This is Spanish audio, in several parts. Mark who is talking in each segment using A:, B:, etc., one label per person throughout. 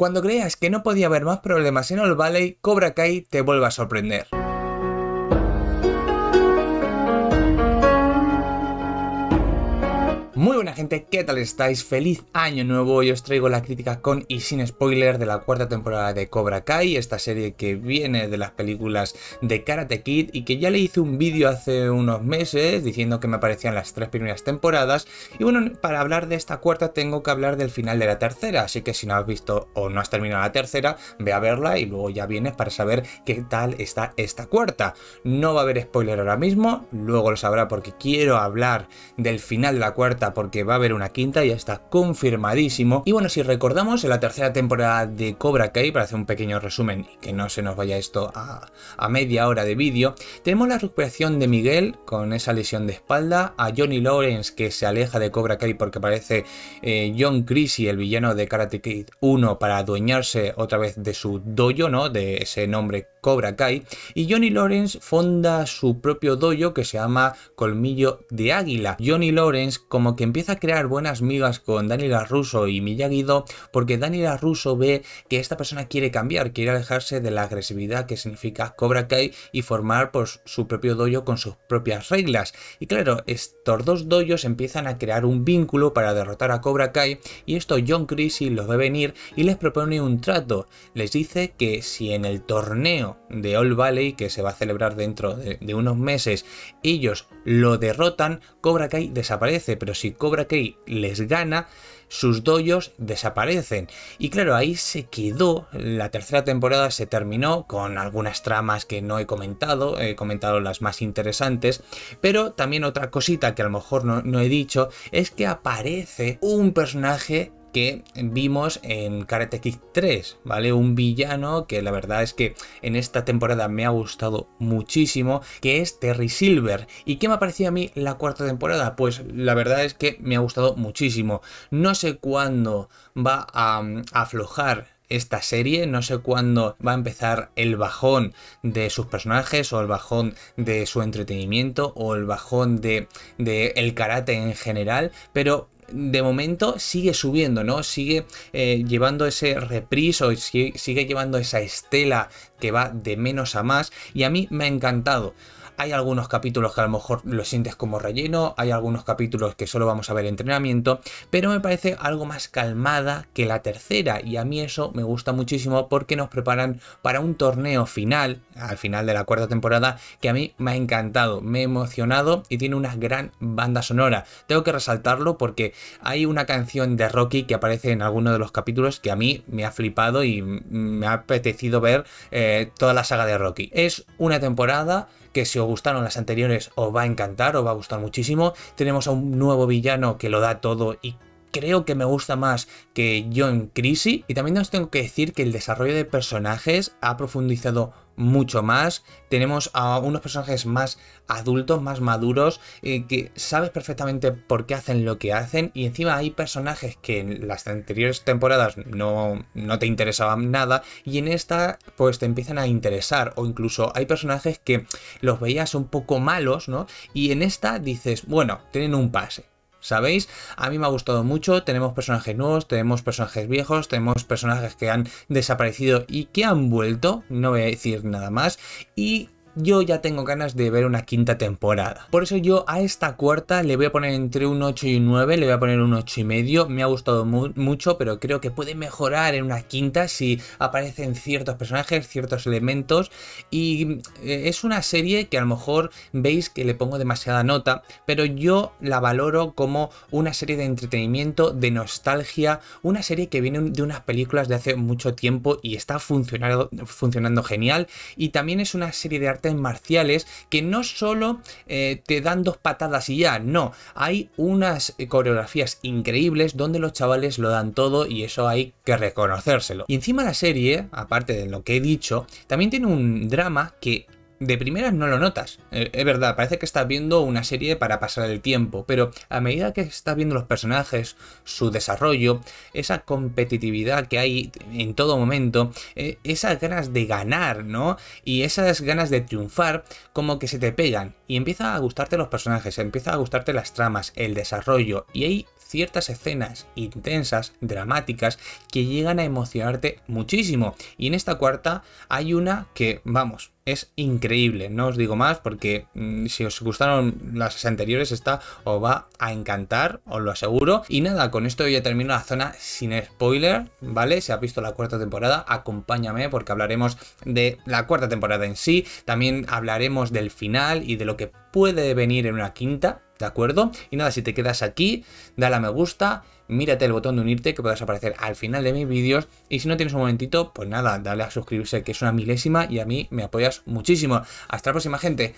A: Cuando creas que no podía haber más problemas en Old Valley, Cobra Kai te vuelve a sorprender. Muy buena gente, ¿qué tal estáis? Feliz año nuevo, y os traigo la crítica con y sin spoiler de la cuarta temporada de Cobra Kai, esta serie que viene de las películas de Karate Kid y que ya le hice un vídeo hace unos meses diciendo que me parecían las tres primeras temporadas y bueno, para hablar de esta cuarta tengo que hablar del final de la tercera, así que si no has visto o no has terminado la tercera, ve a verla y luego ya vienes para saber qué tal está esta cuarta. No va a haber spoiler ahora mismo, luego lo sabrá porque quiero hablar del final de la cuarta porque va a haber una quinta, ya está confirmadísimo. Y bueno, si recordamos, en la tercera temporada de Cobra Kai, para hacer un pequeño resumen y que no se nos vaya esto a, media hora de vídeo, tenemos la recuperación de Miguel con esa lesión de espalda, a Johnny Lawrence que se aleja de Cobra Kai porque parece eh, John Chrissy, el villano de Karate Kid 1, para adueñarse otra vez de su dojo, ¿no? De ese nombre Cobra Kai. Y Johnny Lawrence fonda su propio dojo que se llama Colmillo de Águila. Johnny Lawrence como que empieza a crear buenas migas con Daniel Russo y Miyagido, porque Daniel Russo ve que esta persona quiere cambiar, quiere alejarse de la agresividad que significa Cobra Kai y formar pues, su propio dojo con sus propias reglas. Y claro, estos dos dojos empiezan a crear un vínculo para derrotar a Cobra Kai y esto John Creasy los ve venir y les propone un trato. Les dice que si en el torneo de All Valley, que se va a celebrar dentro de, de unos meses, ellos lo derrotan, Cobra Kai desaparece, pero si Cobra que les gana, sus doyos desaparecen. Y claro, ahí se quedó, la tercera temporada se terminó con algunas tramas que no he comentado, he comentado las más interesantes, pero también otra cosita que a lo mejor no he dicho es que aparece un personaje vimos en Karate Kid 3, ¿vale? Un villano que la verdad es que en esta temporada me ha gustado muchísimo, que es Terry Silver. ¿Y qué me ha parecido a mí la cuarta temporada? Pues la verdad es que me ha gustado muchísimo. No sé cuándo va a, mm, aflojar esta serie, no sé cuándo va a empezar el bajón de sus personajes o el bajón de su entretenimiento o el bajón de, de el karate en general, pero de momento sigue subiendo, ¿no? Sigue eh, llevando ese repriso, sigue llevando esa estela que va de menos a más y a mí me ha encantado. Hay algunos capítulos que a lo mejor lo sientes como relleno, hay algunos capítulos que solo vamos a ver entrenamiento, pero me parece algo más calmada que la tercera y a mí eso me gusta muchísimo porque nos preparan para un torneo final, al final de la cuarta temporada, que a mí me ha encantado, me ha emocionado y tiene una gran banda sonora. Tengo que resaltarlo porque hay una canción de Rocky que aparece en alguno de los capítulos que a mí me ha flipado y me ha apetecido ver eh, toda la saga de Rocky. Es una temporada que si os gustaron las anteriores os va a encantar, os va a gustar muchísimo. Tenemos a un nuevo villano que lo da todo y creo que me gusta más que John Crisi. Y también os tengo que decir que el desarrollo de personajes ha profundizado mucho más. Tenemos a unos personajes más adultos, más maduros, eh, que sabes perfectamente por qué hacen lo que hacen. Y encima hay personajes que en las anteriores temporadas no, no te interesaban nada. Y en esta, pues te empiezan a interesar. O incluso hay personajes que los veías un poco malos, ¿no? Y en esta dices, bueno, tienen un pase. ¿sabéis? A mí me ha gustado mucho, tenemos personajes nuevos, tenemos personajes viejos, tenemos personajes que han desaparecido y que han vuelto, no voy a decir nada más, y yo ya tengo ganas de ver una quinta temporada. Por eso yo a esta cuarta le voy a poner entre un 8 y un 9, le voy a poner un 8 y medio. Me ha gustado mucho, pero creo que puede mejorar en una quinta si aparecen ciertos personajes, ciertos elementos. Y eh, es una serie que a lo mejor veis que le pongo demasiada nota, pero yo la valoro como una serie de entretenimiento, de nostalgia, una serie que viene de unas películas de hace mucho tiempo y está funcionando, funcionando genial. Y también es una serie de arte marciales que no solo eh, te dan dos patadas y ya, no, hay unas eh, coreografías increíbles donde los chavales lo dan todo y eso hay que reconocérselo. Y encima la serie, aparte de lo que he dicho, también tiene un drama que de primeras no lo notas. Eh, es verdad, parece que estás viendo una serie para pasar el tiempo, pero a medida que estás viendo los personajes, su desarrollo, esa competitividad que hay en todo momento, eh, esas ganas de ganar, ¿no? Y esas ganas de triunfar, como que se te pegan. Y empieza a gustarte los personajes, empieza a gustarte las tramas, el desarrollo, y hay ciertas escenas intensas, dramáticas, que llegan a emocionarte muchísimo. Y en esta cuarta hay una que, vamos, es increíble. No os digo más porque mm, si os gustaron las anteriores, esta os va a encantar, os lo aseguro. Y nada, con esto ya termino la zona sin spoiler, ¿vale? Si has visto la cuarta temporada, acompáñame porque hablaremos de la cuarta temporada en sí. También hablaremos del final y de lo que puede venir en una quinta, ¿de acuerdo? Y nada, si te quedas aquí, dale a me gusta mírate el botón de unirte que podrás aparecer al final de mis vídeos y si no tienes un momentito, pues nada, dale a suscribirse que es una milésima y a mí me apoyas muchísimo. Hasta la próxima gente.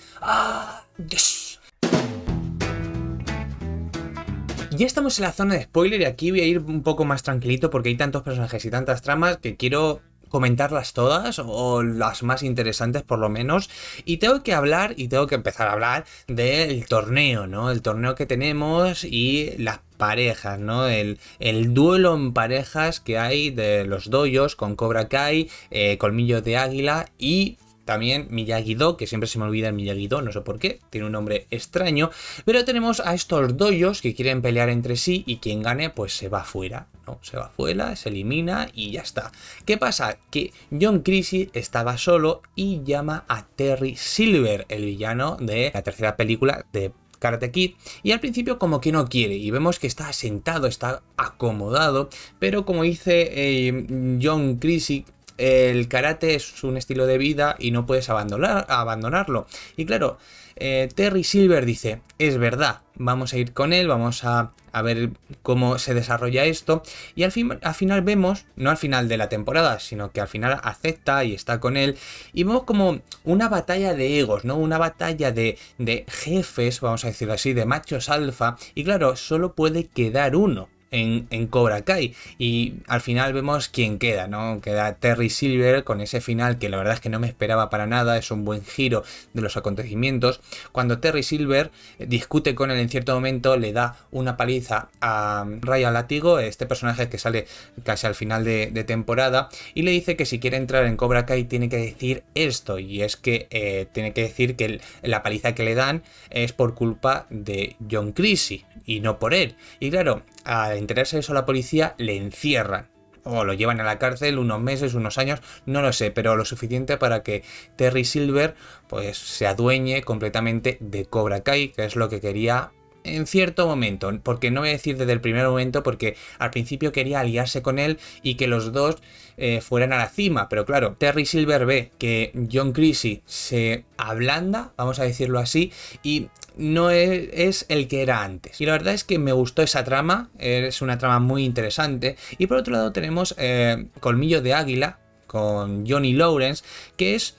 A: Ya estamos en la zona de spoiler y aquí voy a ir un poco más tranquilito porque hay tantos personajes y tantas tramas que quiero comentarlas todas o las más interesantes por lo menos y tengo que hablar y tengo que empezar a hablar del torneo, ¿no? El torneo que tenemos y las parejas, ¿no? El, el, duelo en parejas que hay de los doyos con Cobra Kai, eh, colmillo Colmillos de Águila y también Miyagi-Do, que siempre se me olvida el Miyagi-Do, no sé por qué, tiene un nombre extraño, pero tenemos a estos doyos que quieren pelear entre sí y quien gane pues se va fuera, ¿no? Se va fuera, se elimina y ya está. ¿Qué pasa? Que John Crissy estaba solo y llama a Terry Silver, el villano de la tercera película de Karate Kid y al principio como que no quiere y vemos que está sentado, está acomodado, pero como dice eh, John Crisi, el karate es un estilo de vida y no puedes abandonarlo. Y claro, eh, Terry Silver dice, es verdad, vamos a ir con él, vamos a, ver cómo se desarrolla esto. Y al, fin, al final vemos, no al final de la temporada, sino que al final acepta y está con él. Y vemos como una batalla de egos, ¿no? Una batalla de, de jefes, vamos a decirlo así, de machos alfa. Y claro, solo puede quedar uno en, Cobra Kai. Y al final vemos quién queda, ¿no? Queda Terry Silver con ese final que la verdad es que no me esperaba para nada, es un buen giro de los acontecimientos. Cuando Terry Silver eh, discute con él en cierto momento, le da una paliza a Raya Látigo este personaje que sale casi al final de, temporada, y le dice que si quiere entrar en Cobra Kai tiene que decir esto, y es que eh, tiene que decir que la paliza que le dan es por culpa de John Creasy y no por él. Y claro, al enterarse de eso la policía, le encierran. O lo llevan a la cárcel unos meses, unos años, no lo sé, pero lo suficiente para que Terry Silver pues se adueñe completamente de Cobra Kai, que es lo que quería en cierto momento, porque no voy a decir desde el primer momento, porque al principio quería aliarse con él y que los dos eh, fueran a la cima, pero claro, Terry Silver ve que John Creasy se ablanda, vamos a decirlo así, y no e, es, el que era antes. Y la verdad es que me gustó esa trama, es una trama muy interesante. Y por otro lado tenemos eh, Colmillo de Águila con Johnny Lawrence, que es...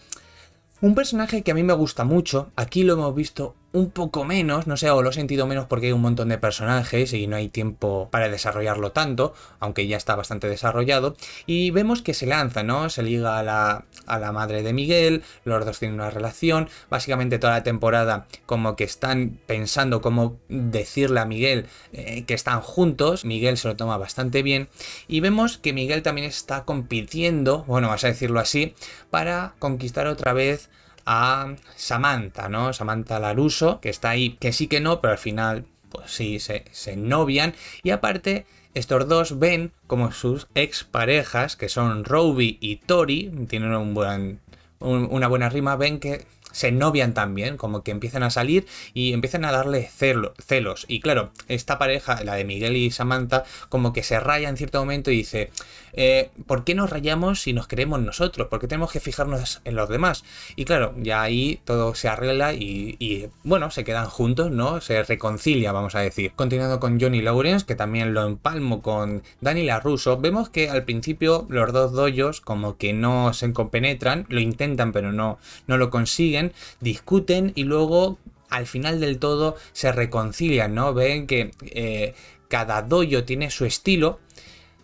A: Un personaje que a mí me gusta mucho, aquí lo hemos visto un poco menos, no sé, o lo he sentido menos porque hay un montón de personajes y no hay tiempo para desarrollarlo tanto, aunque ya está bastante desarrollado. Y vemos que se lanza, ¿no? Se liga a la, madre de Miguel, los dos tienen una relación, básicamente toda la temporada como que están pensando cómo decirle a Miguel eh, que están juntos, Miguel se lo toma bastante bien, y vemos que Miguel también está compitiendo, bueno, vas a decirlo así, para conquistar otra vez a Samantha, ¿no? Samantha Laruso, que está ahí, que sí que no, pero al final, pues sí, se, se novian. Y aparte, estos dos ven como sus exparejas, que son Roby y Tori, tienen un buen, una buena rima, ven que se novian también, como que empiezan a salir y empiezan a darle celos. Y claro, esta pareja, la de Miguel y Samantha, como que se raya en cierto momento y dice, eh, ¿por qué nos rayamos si nos queremos nosotros? ¿Por qué tenemos que fijarnos en los demás? Y claro, ya ahí todo se arregla y, bueno, se quedan juntos, ¿no? Se reconcilia, vamos a decir. Continuando con Johnny Lawrence, que también lo empalmo con Daniela Russo, vemos que al principio los dos doyos como que no se compenetran, lo intentan pero no, no lo consiguen discuten y luego al final del todo se reconcilian, ¿no? Ven que eh, cada doyo tiene su estilo,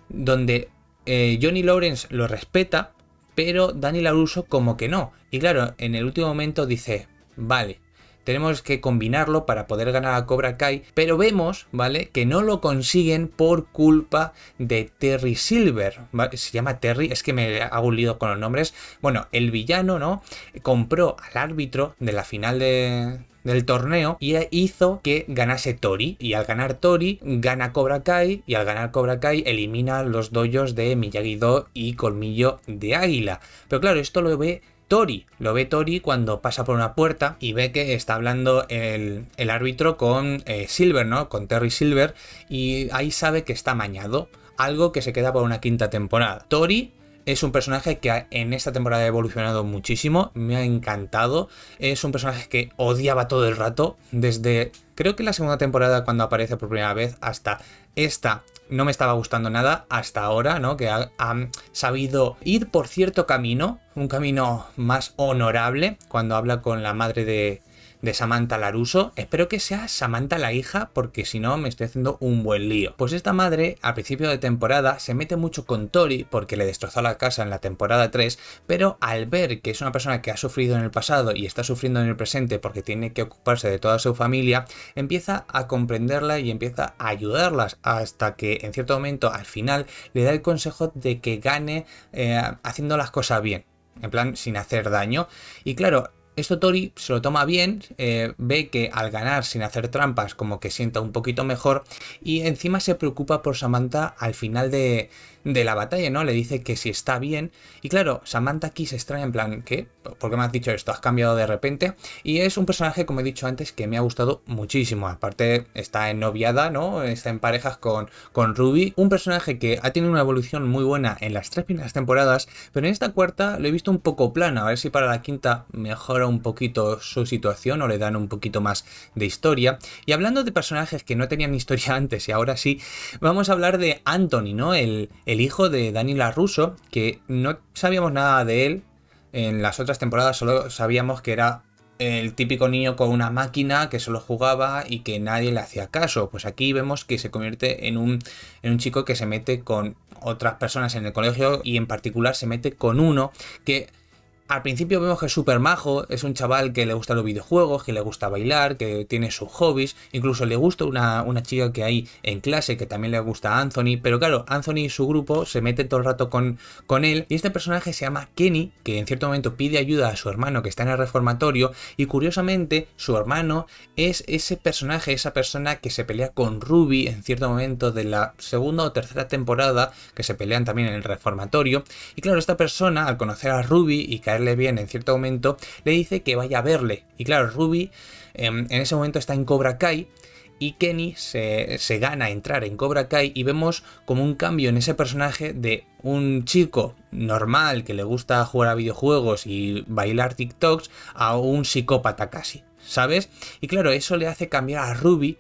A: donde eh, Johnny Lawrence lo respeta, pero Dani Laruso como que no. Y claro, en el último momento dice, vale, tenemos que combinarlo para poder ganar a Cobra Kai, pero vemos, ¿vale? Que no lo consiguen por culpa de Terry Silver, se llama Terry, es que me hago un lío con los nombres, bueno, el villano, ¿no? Compró al árbitro de la final del torneo y hizo que ganase Tori. Y al ganar Tori, gana Cobra Kai y al ganar Cobra Kai elimina los doyos de Miyagi-Do y Colmillo de Águila. Pero claro, esto lo ve Tori. Lo ve Tori cuando pasa por una puerta y ve que está hablando el, árbitro con eh, Silver, ¿no? Con Terry Silver. Y ahí sabe que está mañado. Algo que se queda por una quinta temporada. Tori es un personaje que en esta temporada ha evolucionado muchísimo, me ha encantado. Es un personaje que odiaba todo el rato, desde creo que la segunda temporada cuando aparece por primera vez hasta esta no me estaba gustando nada hasta ahora, ¿no? Que han ha sabido ir por cierto camino, un camino más honorable, cuando habla con la madre de de Samantha Laruso. Espero que sea Samantha la hija, porque si no me estoy haciendo un buen lío. Pues esta madre, a principio de temporada, se mete mucho con Tori porque le destrozó la casa en la temporada 3, pero al ver que es una persona que ha sufrido en el pasado y está sufriendo en el presente porque tiene que ocuparse de toda su familia, empieza a comprenderla y empieza a ayudarlas hasta que en cierto momento, al final, le da el consejo de que gane eh, haciendo las cosas bien en plan sin hacer daño. Y claro, esto Tori se lo toma bien, eh, ve que al ganar sin hacer trampas como que sienta un poquito mejor y encima se preocupa por Samantha al final de, la batalla, ¿no? Le dice que si está bien y claro, Samantha aquí se extraña en plan, ¿qué? ¿Por qué me has dicho esto? ¿Has cambiado de repente? Y es un personaje, como he dicho antes, que me ha gustado muchísimo. Aparte está en noviada, ¿no? Está en parejas con, con Ruby. Un personaje que ha tenido una evolución muy buena en las tres primeras temporadas, pero en esta cuarta lo he visto un poco plano. A ver si para la quinta mejora un poquito su situación o le dan un poquito más de historia. Y hablando de personajes que no tenían historia antes y ahora sí, vamos a hablar de Anthony, ¿no? El, el hijo de Daniela Russo, que no sabíamos nada de él. En las otras temporadas solo sabíamos que era el típico niño con una máquina que solo jugaba y que nadie le hacía caso. Pues aquí vemos que se convierte en un, en un chico que se mete con otras personas en el colegio y en particular se mete con uno que al principio vemos que es súper majo, es un chaval que le gustan los videojuegos, que le gusta bailar, que tiene sus hobbies, incluso le gusta una, una, chica que hay en clase que también le gusta a Anthony, pero claro, Anthony y su grupo se meten todo el rato con, con él y este personaje se llama Kenny, que en cierto momento pide ayuda a su hermano que está en el reformatorio y curiosamente su hermano es ese personaje, esa persona que se pelea con Ruby en cierto momento de la segunda o tercera temporada, que se pelean también en el reformatorio y claro, esta persona al conocer a Ruby y caer le bien en cierto momento, le dice que vaya a verle. Y claro, Ruby em, en ese momento está en Cobra Kai y Kenny se, se, gana entrar en Cobra Kai y vemos como un cambio en ese personaje de un chico normal que le gusta jugar a videojuegos y bailar TikToks a un psicópata casi, ¿sabes? Y claro, eso le hace cambiar a Ruby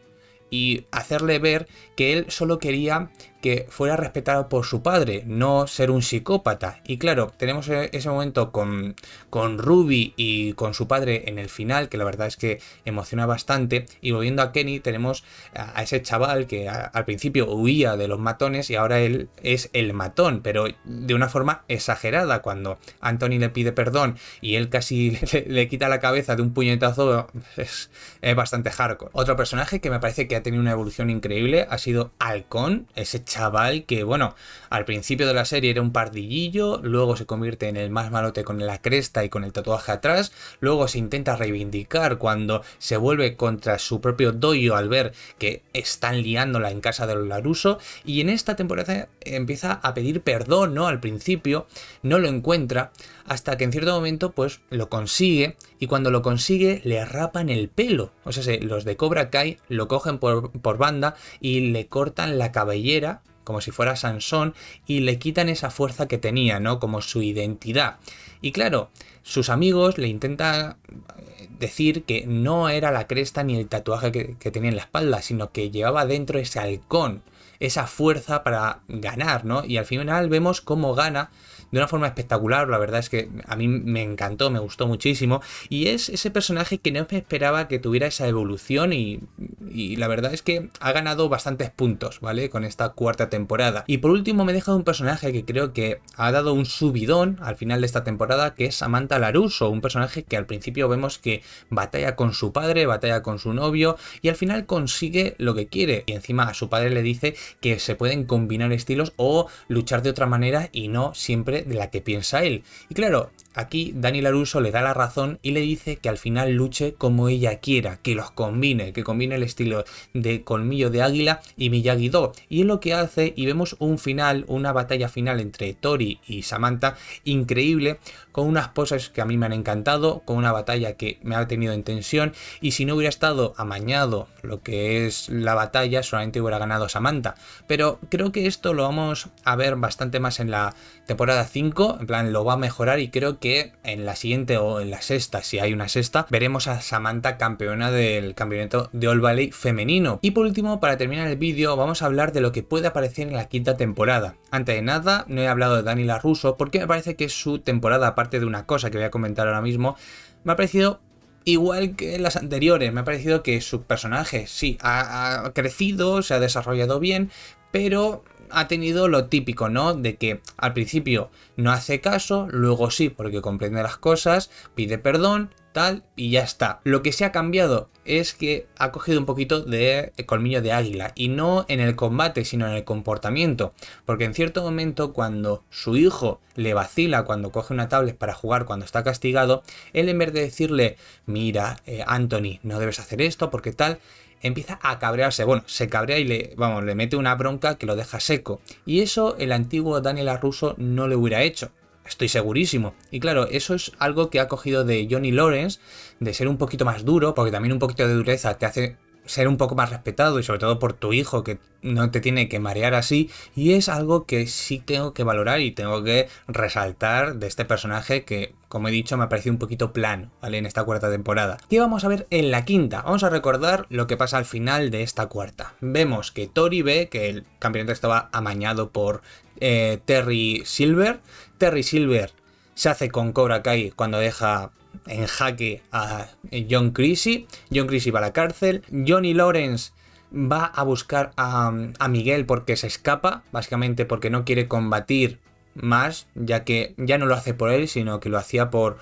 A: y hacerle ver que él solo quería que fuera respetado por su padre, no ser un psicópata. Y claro, tenemos e-, ese momento con, con Ruby y con su padre en el final, que la verdad es que emociona bastante. Y volviendo a Kenny, tenemos a, ese chaval que al principio huía de los matones y ahora él es el matón, pero de una forma exagerada. Cuando Anthony le pide perdón y él casi le, quita la cabeza de un puñetazo, es, bastante hardcore. Otro personaje que me parece que ha tenido una evolución increíble ha sido Halcón, ese chaval que, bueno, al principio de la serie era un pardillillo, luego se convierte en el más malote con la cresta y con el tatuaje atrás, luego se intenta reivindicar cuando se vuelve contra su propio doyo al ver que están liándola en casa de los Laruso, y en esta temporada empieza a pedir perdón, ¿no? Al principio no lo encuentra, hasta que en cierto momento pues lo consigue y cuando lo consigue le rapan el pelo. O sea, los de Cobra Kai lo cogen por, banda y le cortan la cabellera como si fuera Sansón, y le quitan esa fuerza que tenía, ¿no? Como su identidad. Y claro, sus amigos le intentan eh, decir que no era la cresta ni el tatuaje que, que tenía en la espalda, sino que llevaba dentro ese halcón esa fuerza para ganar, ¿no? Y al final vemos cómo gana de una forma espectacular, la verdad es que a mí me encantó, me gustó muchísimo, y es ese personaje que no me esperaba que tuviera esa evolución y, y la verdad es que ha ganado bastantes puntos, ¿vale? Con esta cuarta temporada. Y por último me deja un personaje que creo que ha dado un subidón al final de esta temporada, que es Samantha Laruso, un personaje que al principio vemos que batalla con su padre, batalla con su novio, y al final consigue lo que quiere, y encima a su padre le dice que se pueden combinar estilos o luchar de otra manera y no siempre de la que piensa él. Y claro, Aquí Dani Laruso le da la razón y le dice que al final luche como ella quiera, que los combine, que combine el estilo de Colmillo de Águila y Miyagi-Do. Y es lo que hace y vemos un final, una batalla final entre Tori y Samantha increíble, con unas poses que a mí me han encantado, con una batalla que me ha tenido en tensión y si no hubiera estado amañado lo que es la batalla, solamente hubiera ganado Samantha. Pero creo que esto lo vamos a ver bastante más en la temporada 5, en plan lo va a mejorar y creo que en la siguiente o en la sexta, si hay una sexta, veremos a Samantha campeona del campeonato de All Valley femenino. Y por último, para terminar el vídeo, vamos a hablar de lo que puede aparecer en la quinta temporada. Antes de nada, no he hablado de Dani Russo porque me parece que su temporada, aparte de una cosa que voy a comentar ahora mismo, me ha parecido igual que las anteriores. Me ha parecido que su personaje sí ha crecido, se ha desarrollado bien, pero ha tenido lo típico, ¿no? De que al principio no hace caso, luego sí porque comprende las cosas, pide perdón y ya está. Lo que se ha cambiado es que ha cogido un poquito de colmillo de águila, y no en el combate, sino en el comportamiento. Porque en cierto momento, cuando su hijo le vacila, cuando coge una tablet para jugar, cuando está castigado, él en vez de decirle, mira, eh, Anthony, no debes hacer esto, porque tal, empieza a cabrearse. Bueno, se cabrea y le, vamos, le mete una bronca que lo deja seco. Y eso el antiguo Daniel Arruso no le hubiera hecho. Estoy segurísimo. Y claro, eso es algo que ha cogido de Johnny Lawrence, de ser un poquito más duro, porque también un poquito de dureza te hace ser un poco más respetado y sobre todo por tu hijo que no te tiene que marear así y es algo que sí tengo que valorar y tengo que resaltar de este personaje que como he dicho me ha parecido un poquito plano ¿vale? en esta cuarta temporada. ¿Qué vamos a ver en la quinta? Vamos a recordar lo que pasa al final de esta cuarta. Vemos que Tori ve que el campeonato estaba amañado por eh, Terry Silver. Terry Silver se hace con Cobra Kai cuando deja en jaque a John Creasy. John Creasy va a la cárcel. Johnny Lawrence va a buscar a, Miguel porque se escapa, básicamente porque no quiere combatir más, ya que ya no lo hace por él, sino que lo hacía por,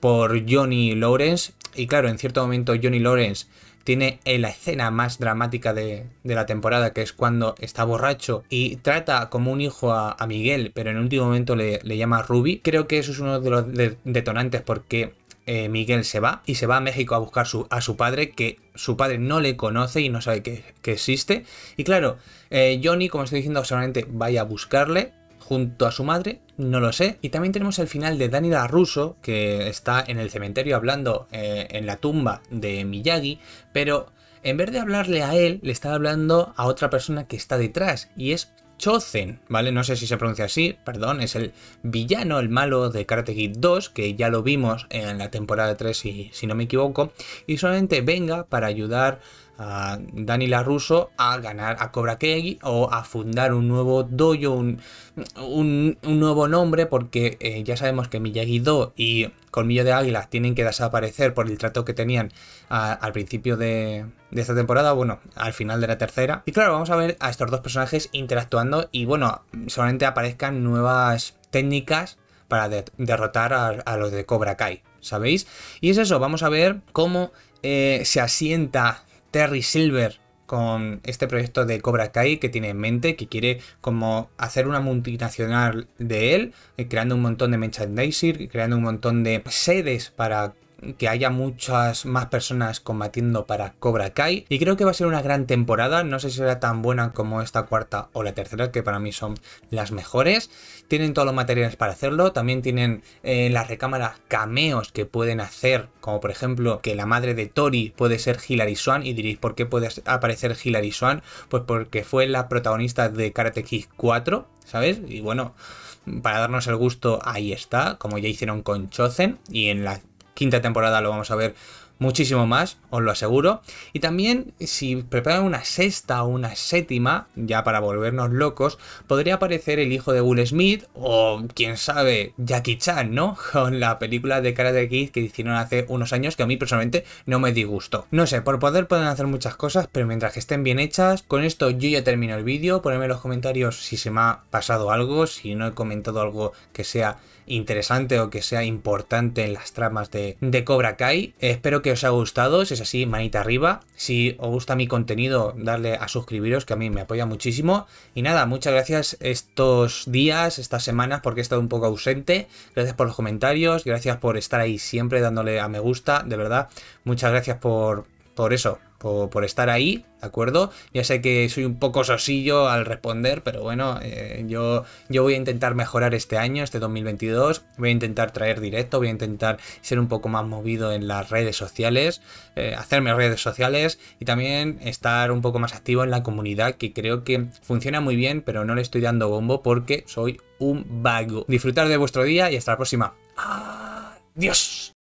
A: por Johnny Lawrence. Y claro, en cierto momento Johnny Lawrence tiene eh, la escena más dramática de, la temporada, que es cuando está borracho y trata como un hijo a, Miguel, pero en último momento le, llama Ruby. Creo que eso es uno de los detonantes porque eh, Miguel se va y se va a México a buscar a su padre, que su padre no le conoce y no sabe que, existe. Y claro, eh, Johnny, como estoy diciendo, solamente vaya a buscarle, junto a su madre, no lo sé. Y también tenemos el final de Dani Russo, que está en el cementerio hablando eh, en la tumba de Miyagi, pero en vez de hablarle a él, le está hablando a otra persona que está detrás, y es Chozen, ¿vale? No sé si se pronuncia así, perdón, es el villano, el malo de Karate Kid 2, que ya lo vimos en la temporada 3, si no me equivoco, y solamente venga para ayudar a Dani Russo a ganar a Cobra Kai o a fundar un nuevo dojo, un, nuevo nombre, porque eh, ya sabemos que Miyagi-Do y Colmillo de Águilas tienen que desaparecer por el trato que tenían al principio de, esta temporada, bueno, al final de la tercera. Y claro, vamos a ver a estos dos personajes interactuando y bueno, solamente aparezcan nuevas técnicas para derrotar a, los de Cobra Kai, ¿sabéis? Y es eso, vamos a ver cómo eh, se asienta Terry Silver con este proyecto de Cobra Kai que tiene en mente, que quiere como hacer una multinacional de él, eh, creando un montón de merchandising, creando un montón de sedes para que haya muchas más personas combatiendo para Cobra Kai y creo que va a ser una gran temporada, no sé si será tan buena como esta cuarta o la tercera que para mí son las mejores, tienen todos los materiales para hacerlo, también tienen eh, en las recámaras cameos que pueden hacer, como por ejemplo que la madre de Tori puede ser Hilary Swan y diréis ¿por qué puede aparecer Hilary Swan? Pues porque fue la protagonista de Karate Kid 4, ¿sabes? Y bueno, para darnos el gusto ahí está, como ya hicieron con Chozen y en la quinta temporada lo vamos a ver muchísimo más, os lo aseguro. Y también, si preparan una sexta o una séptima, ya para volvernos locos, podría aparecer el hijo de Will Smith o, quién sabe, Jackie Chan, ¿no? Con la película de cara de Kid que hicieron hace unos años que a mí personalmente no me disgustó. No sé, por poder pueden hacer muchas cosas, pero mientras que estén bien hechas, con esto yo ya termino el vídeo. Ponedme en los comentarios si se me ha pasado algo, si no he comentado algo que sea interesante o que sea importante en las tramas de, de Cobra Kai. Espero que os haya gustado, si es así, manita arriba. Si os gusta mi contenido, darle a suscribiros, que a mí me apoya muchísimo. Y nada, muchas gracias estos días, estas semanas, porque he estado un poco ausente. Gracias por los comentarios, gracias por estar ahí siempre dándole a me gusta, de verdad. Muchas gracias por, por eso, por, estar ahí, ¿de acuerdo? Ya sé que soy un poco sosillo al responder, pero bueno, eh, yo, yo voy a intentar mejorar este año, este 2022, voy a intentar traer directo, voy a intentar ser un poco más movido en las redes sociales, eh, hacerme redes sociales y también estar un poco más activo en la comunidad, que creo que funciona muy bien, pero no le estoy dando bombo porque soy un vago. Disfrutar de vuestro día y hasta la próxima. ¡Adiós!